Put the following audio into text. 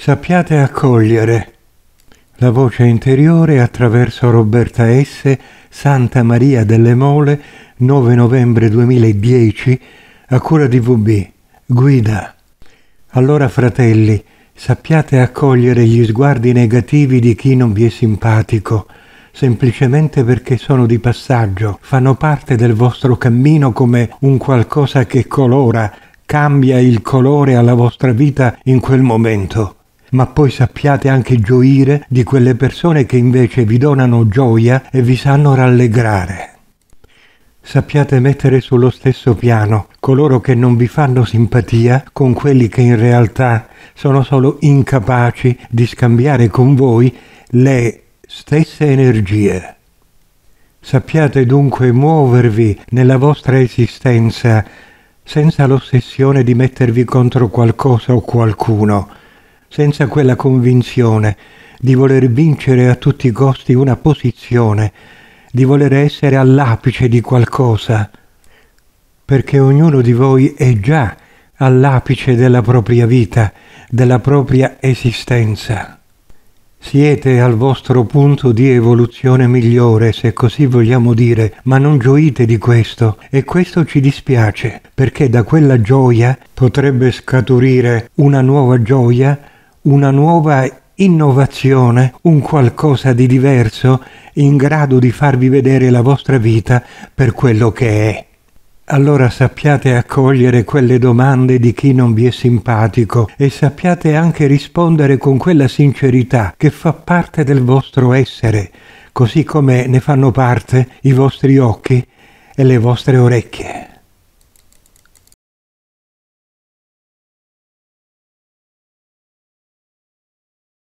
Sappiate accogliere la voce interiore attraverso Roberta S. Santa Maria delle Mole, 9 novembre 2010, a cura di VB. Guida. Allora, fratelli, sappiate accogliere gli sguardi negativi di chi non vi è simpatico, semplicemente perché sono di passaggio, fanno parte del vostro cammino come un qualcosa che colora, cambia il colore alla vostra vita in quel momento ma poi sappiate anche gioire di quelle persone che invece vi donano gioia e vi sanno rallegrare. Sappiate mettere sullo stesso piano coloro che non vi fanno simpatia con quelli che in realtà sono solo incapaci di scambiare con voi le stesse energie. Sappiate dunque muovervi nella vostra esistenza senza l'ossessione di mettervi contro qualcosa o qualcuno, senza quella convinzione di voler vincere a tutti i costi una posizione, di voler essere all'apice di qualcosa, perché ognuno di voi è già all'apice della propria vita, della propria esistenza. Siete al vostro punto di evoluzione migliore, se così vogliamo dire, ma non gioite di questo e questo ci dispiace, perché da quella gioia potrebbe scaturire una nuova gioia una nuova innovazione, un qualcosa di diverso in grado di farvi vedere la vostra vita per quello che è. Allora sappiate accogliere quelle domande di chi non vi è simpatico e sappiate anche rispondere con quella sincerità che fa parte del vostro essere, così come ne fanno parte i vostri occhi e le vostre orecchie.